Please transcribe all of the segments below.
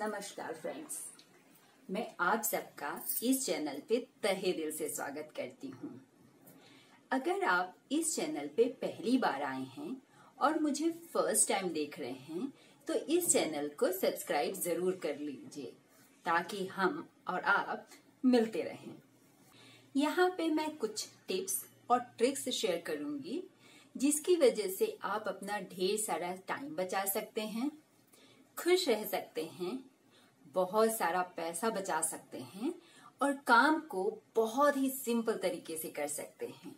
नमस्कार फ्रेंड्स मैं आप सबका इस चैनल पे तहे दिल से स्वागत करती हूँ अगर आप इस चैनल पे पहली बार आए हैं और मुझे फर्स्ट टाइम देख रहे हैं तो इस चैनल को सब्सक्राइब जरूर कर लीजिए ताकि हम और आप मिलते रहें यहाँ पे मैं कुछ टिप्स और ट्रिक्स शेयर करूंगी जिसकी वजह से आप अपना ढेर सारा टाइम बचा सकते हैं खुश रह सकते हैं बहुत सारा पैसा बचा सकते हैं और काम को बहुत ही सिंपल तरीके से कर सकते हैं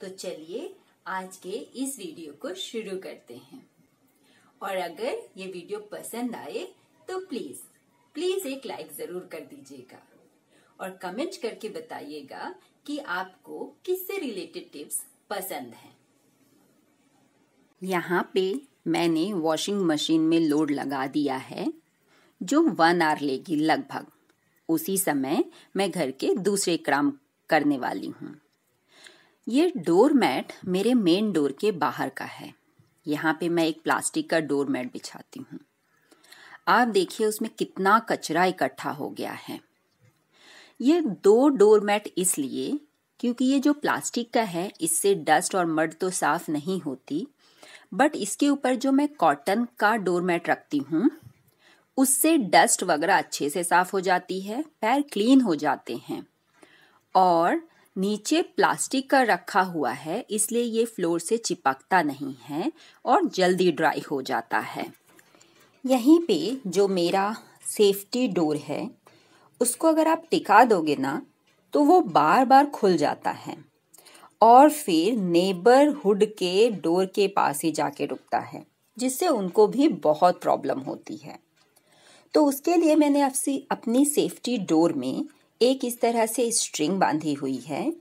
तो चलिए आज के इस वीडियो को शुरू करते हैं और अगर ये वीडियो पसंद आए तो प्लीज प्लीज एक लाइक जरूर कर दीजिएगा और कमेंट करके बताइएगा कि आपको किससे रिलेटेड टिप्स पसंद हैं। यहाँ पे मैंने वॉशिंग मशीन में लोड लगा दिया है जो वन आवर लेगी लगभग उसी समय मैं घर के दूसरे काम करने वाली हूँ ये डोर मैट मेरे मेन डोर के बाहर का है यहाँ पे मैं एक प्लास्टिक का डोर मैट बिछाती हूँ आप देखिए उसमें कितना कचरा इकट्ठा हो गया है ये दो डोर मैट इसलिए क्योंकि ये जो प्लास्टिक का है इससे डस्ट और मड तो साफ नहीं होती बट इसके ऊपर जो मैं कॉटन का डोरमेट रखती हूँ उससे डस्ट वगैरह अच्छे से साफ हो जाती है पैर क्लीन हो जाते हैं और नीचे प्लास्टिक का रखा हुआ है इसलिए ये फ्लोर से चिपकता नहीं है और जल्दी ड्राई हो जाता है यहीं पे जो मेरा सेफ्टी डोर है उसको अगर आप टिका दोगे ना तो वो बार बार खुल जाता है और फिर नेबरहुड के डोर के पास ही जाके रुकता है जिससे उनको भी बहुत प्रॉब्लम होती है तो उसके लिए मैंने अपनी सेफ्टी डोर में एक इस तरह से स्ट्रिंग बांधी हुई है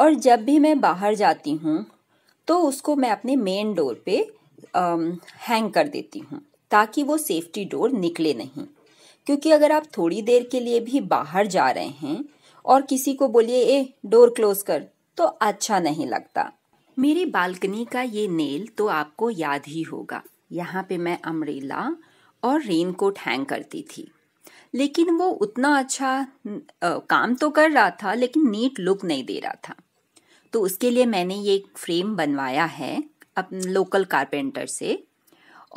और जब भी मैं बाहर जाती हूँ तो उसको मैं अपने मेन डोर पे हैंग कर देती हूँ ताकि वो सेफ्टी डोर निकले नहीं क्योंकि अगर आप थोड़ी देर के लिए भी बाहर जा रहे हैं और किसी को बोलिए ए डोर क्लोज कर तो अच्छा नहीं लगता मेरी बालकनी का ये नेल तो आपको याद ही होगा यहाँ पे मैं अम्ब्रेला और रेन कोट हैंग करती थी लेकिन वो उतना अच्छा आ, काम तो कर रहा था लेकिन नीट लुक नहीं दे रहा था तो उसके लिए मैंने ये एक फ्रेम बनवाया है अपने लोकल कारपेंटर से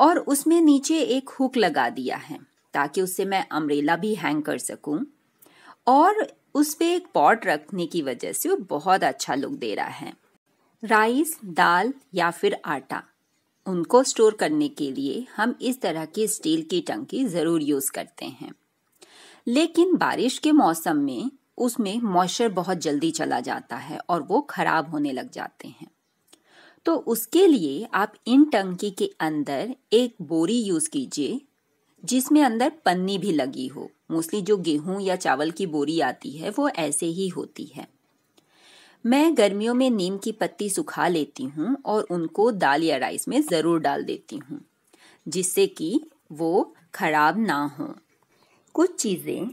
और उसमें नीचे एक हुक लगा दिया है ताकि उससे मैं अम्ब्रेला भी हैंग कर सकूं और उस पे एक पॉट रखने की वजह से वो बहुत अच्छा लुक दे रहा है राइस दाल या फिर आटा उनको स्टोर करने के लिए हम इस तरह की स्टील की टंकी ज़रूर यूज़ करते हैं लेकिन बारिश के मौसम में उसमें मॉइस्चर बहुत जल्दी चला जाता है और वो खराब होने लग जाते हैं तो उसके लिए आप इन टंकी के अंदर एक बोरी यूज़ कीजिए जिसमें अंदर पन्नी भी लगी हो मोस्टली जो गेहूं या चावल की बोरी आती है वो ऐसे ही होती है मैं गर्मियों में नीम की पत्ती सुखा लेती हूँ और उनको दाल या राइस में ज़रूर डाल देती हूँ जिससे कि वो खराब ना हो कुछ चीज़ें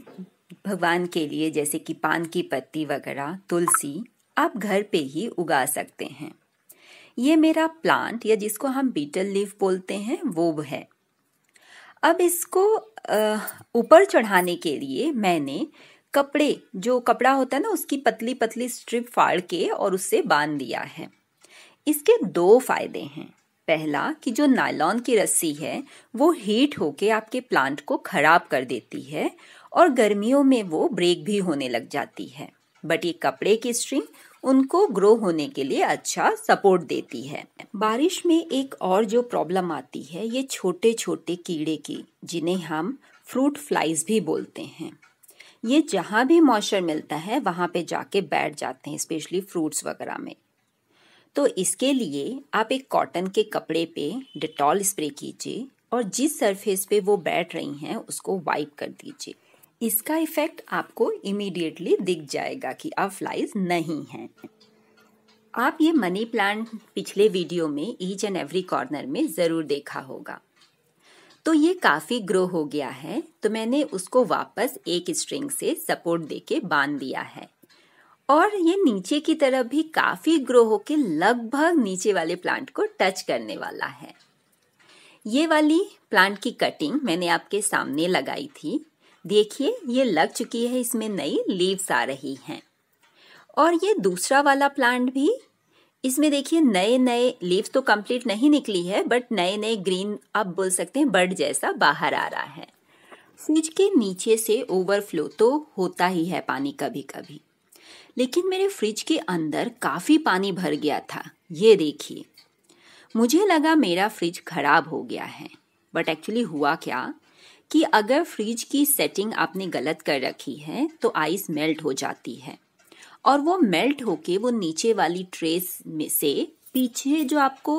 भगवान के लिए जैसे कि पान की पत्ती वगैरह तुलसी आप घर पे ही उगा सकते हैं ये मेरा प्लांट या जिसको हम बीटल लीफ बोलते हैं वो है अब इसको ऊपर चढ़ाने के लिए मैंने कपड़े जो कपड़ा होता है ना उसकी पतली पतली स्ट्रिप फाड़ के और उससे बांध दिया है इसके दो फायदे हैं पहला कि जो नायलॉन की रस्सी है वो हीट होके आपके प्लांट को खराब कर देती है और गर्मियों में वो ब्रेक भी होने लग जाती है बट ये कपड़े की स्ट्रिंग उनको ग्रो होने के लिए अच्छा सपोर्ट देती है बारिश में एक और जो प्रॉब्लम आती है ये छोटे छोटे कीड़े की जिन्हें हम फ्रूट फ्लाइज भी बोलते हैं ये जहाँ भी मॉइस्चर मिलता है वहाँ पे जाके बैठ जाते हैं स्पेशली फ्रूट्स वगैरह में तो इसके लिए आप एक कॉटन के कपड़े पे डिटॉल स्प्रे कीजिए और जिस सरफेस पे वो बैठ रही हैं उसको वाइप कर दीजिए इसका इफेक्ट आपको इमीडिएटली दिख जाएगा कि अब फ्लाइज नहीं हैं आप ये मनी प्लांट पिछले वीडियो में ईच एंड एवरी कॉर्नर में ज़रूर देखा होगा तो ये काफ़ी ग्रो हो गया है तो मैंने उसको वापस एक स्ट्रिंग से सपोर्ट देके बांध दिया है और ये नीचे की तरफ भी काफ़ी ग्रो होके लगभग नीचे वाले प्लांट को टच करने वाला है ये वाली प्लांट की कटिंग मैंने आपके सामने लगाई थी देखिए ये लग चुकी है इसमें नई लीव्स आ रही हैं और ये दूसरा वाला प्लांट भी इसमें देखिए नए नए लीव्स तो कंप्लीट नहीं निकली है बट नए नए ग्रीन आप बोल सकते हैं बर्ड जैसा बाहर आ रहा है फ्रिज के नीचे से ओवरफ्लो तो होता ही है पानी कभी कभी लेकिन मेरे फ्रिज के अंदर काफ़ी पानी भर गया था ये देखिए मुझे लगा मेरा फ्रिज खराब हो गया है बट एक्चुअली हुआ क्या कि अगर फ्रिज की सेटिंग आपने गलत कर रखी है तो आइस मेल्ट हो जाती है और वो मेल्ट होके वो नीचे वाली ट्रेस में से पीछे जो आपको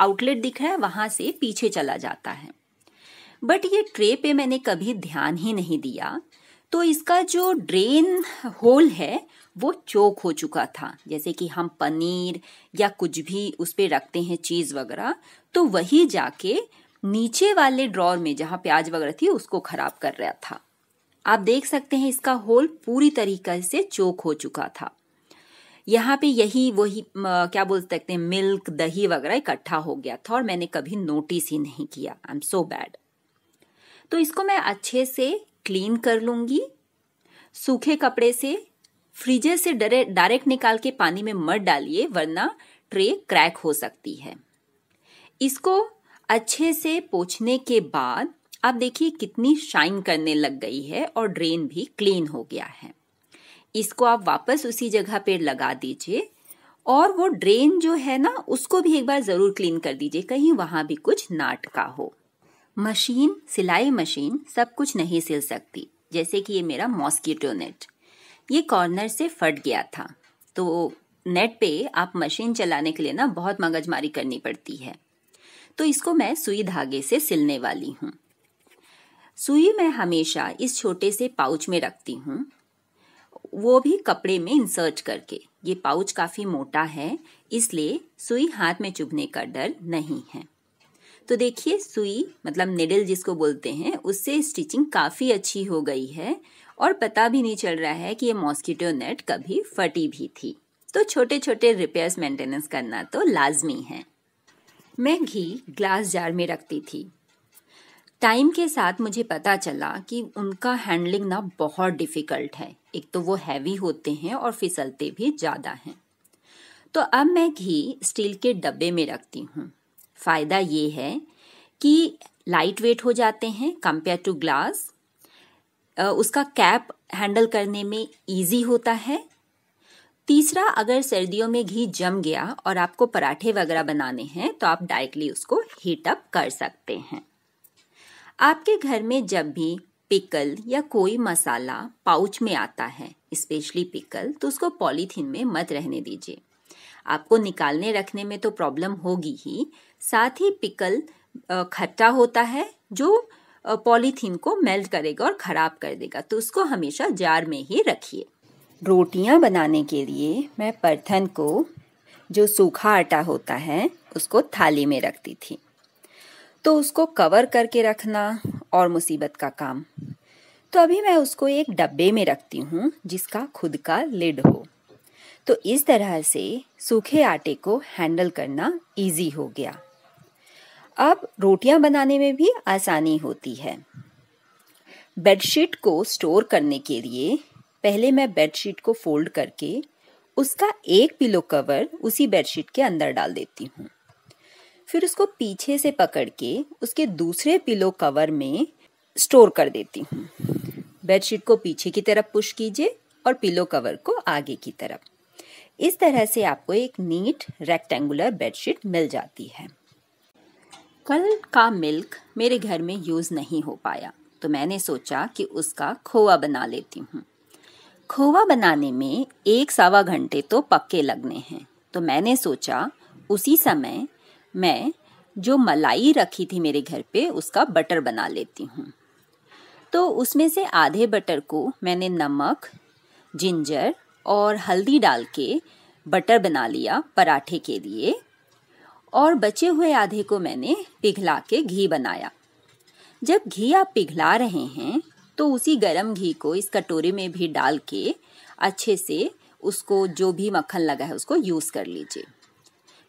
आउटलेट दिख रहा है वहां से पीछे चला जाता है बट ये ट्रे पे मैंने कभी ध्यान ही नहीं दिया तो इसका जो ड्रेन होल है वो चोक हो चुका था जैसे कि हम पनीर या कुछ भी उस पर रखते हैं चीज़ वगैरह तो वही जाके नीचे वाले ड्रॉर में जहां प्याज वगैरह थी उसको खराब कर रहा था आप देख सकते हैं इसका होल पूरी तरीके से चोक हो चुका था यहाँ पे यही वही क्या बोल सकते हैं मिल्क दही वगैरह इकट्ठा हो गया था और मैंने कभी नोटिस ही नहीं किया आई एम सो बैड तो इसको मैं अच्छे से क्लीन कर लूंगी सूखे कपड़े से फ्रीजर से डायरेक्ट निकाल के पानी में मत डालिए वरना ट्रे क्रैक हो सकती है इसको अच्छे से पोछने के बाद आप देखिए कितनी शाइन करने लग गई है और ड्रेन भी क्लीन हो गया है इसको आप वापस उसी जगह पे लगा दीजिए और वो ड्रेन जो है ना उसको भी एक बार ज़रूर क्लीन कर दीजिए कहीं वहां भी कुछ नाटका हो मशीन सिलाई मशीन सब कुछ नहीं सिल सकती जैसे कि ये मेरा मॉस्किटो नेट ये कॉर्नर से फट गया था तो नेट पे आप मशीन चलाने के लिए ना बहुत मगजमारी करनी पड़ती है तो इसको मैं सुई धागे से सिलने वाली हूँ सुई मैं हमेशा इस छोटे से पाउच में रखती हूँ वो भी कपड़े में इंसर्ट करके ये पाउच काफ़ी मोटा है इसलिए सुई हाथ में चुभने का डर नहीं है तो देखिए सुई मतलब निडल जिसको बोलते हैं उससे स्टिचिंग काफ़ी अच्छी हो गई है और पता भी नहीं चल रहा है कि ये मॉस्किटो नेट कभी फटी भी थी तो छोटे छोटे रिपेयर्स मेंटेनेंस करना तो लाजमी है मैं घी ग्लास जार में रखती थी टाइम के साथ मुझे पता चला कि उनका हैंडलिंग ना बहुत डिफ़िकल्ट है एक तो वो हैवी होते हैं और फिसलते भी ज़्यादा हैं तो अब मैं घी स्टील के डब्बे में रखती हूँ फ़ायदा ये है कि लाइट वेट हो जाते हैं कंपेयर टू ग्लास उसका कैप हैंडल करने में इजी होता है तीसरा अगर सर्दियों में घी जम गया और आपको पराठे वगैरह बनाने हैं तो आप डायरेक्टली उसको हीट अप कर सकते हैं आपके घर में जब भी पिकल या कोई मसाला पाउच में आता है स्पेशली पिकल तो उसको पॉलीथीन में मत रहने दीजिए आपको निकालने रखने में तो प्रॉब्लम होगी ही साथ ही पिकल खट्टा होता है जो पॉलीथीन को मेल्ट करेगा और ख़राब कर देगा तो उसको हमेशा जार में ही रखिए रोटियां बनाने के लिए मैं पर्थन को जो सूखा आटा होता है उसको थाली में रखती थी तो उसको कवर करके रखना और मुसीबत का काम तो अभी मैं उसको एक डब्बे में रखती हूँ जिसका खुद का लिड हो तो इस तरह से सूखे आटे को हैंडल करना इजी हो गया अब रोटियां बनाने में भी आसानी होती है बेडशीट को स्टोर करने के लिए पहले मैं बेडशीट को फोल्ड करके उसका एक पिलो कवर उसी बेडशीट के अंदर डाल देती हूँ फिर उसको पीछे से पकड़ के उसके दूसरे पिलो कवर में स्टोर कर देती हूँ बेडशीट को पीछे की तरफ पुश कीजिए और पिलो कवर को आगे की तरफ इस तरह से आपको एक नीट रेक्टेंगुलर बेडशीट मिल जाती है कल का मिल्क मेरे घर में यूज़ नहीं हो पाया तो मैंने सोचा कि उसका खोआ बना लेती हूँ खोवा बनाने में एक सवा घंटे तो पक्के लगने हैं तो मैंने सोचा उसी समय मैं जो मलाई रखी थी मेरे घर पे उसका बटर बना लेती हूँ तो उसमें से आधे बटर को मैंने नमक जिंजर और हल्दी डाल के बटर बना लिया पराठे के लिए और बचे हुए आधे को मैंने पिघला के घी बनाया जब घी आप पिघला रहे हैं तो उसी गरम घी को इस कटोरे में भी डाल के अच्छे से उसको जो भी मक्खन लगा है उसको यूज़ कर लीजिए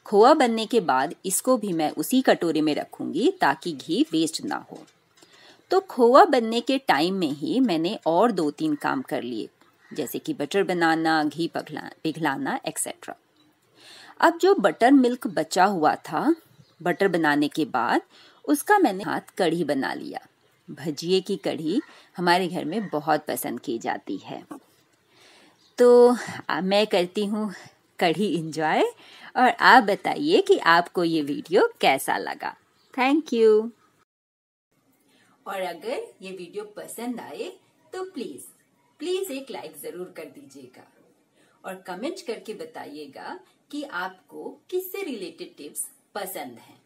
खोआ बनने के बाद इसको भी मैं उसी कटोरे में रखूँगी ताकि घी वेस्ट ना हो तो खोआ बनने के टाइम में ही मैंने और दो तीन काम कर लिए जैसे कि बटर बनाना घी पघला पिघलाना एक्सेट्रा अब जो बटर मिल्क बचा हुआ था बटर बनाने के बाद उसका मैंने हाथ कढ़ी बना लिया भजिए की कढ़ी हमारे घर में बहुत पसंद की जाती है तो मैं करती हूँ कढ़ी इंजॉय और आप बताइए कि आपको ये वीडियो कैसा लगा थैंक यू और अगर ये वीडियो पसंद आए तो प्लीज प्लीज एक लाइक जरूर कर दीजिएगा और कमेंट करके बताइएगा कि आपको किससे रिलेटेड टिप्स पसंद हैं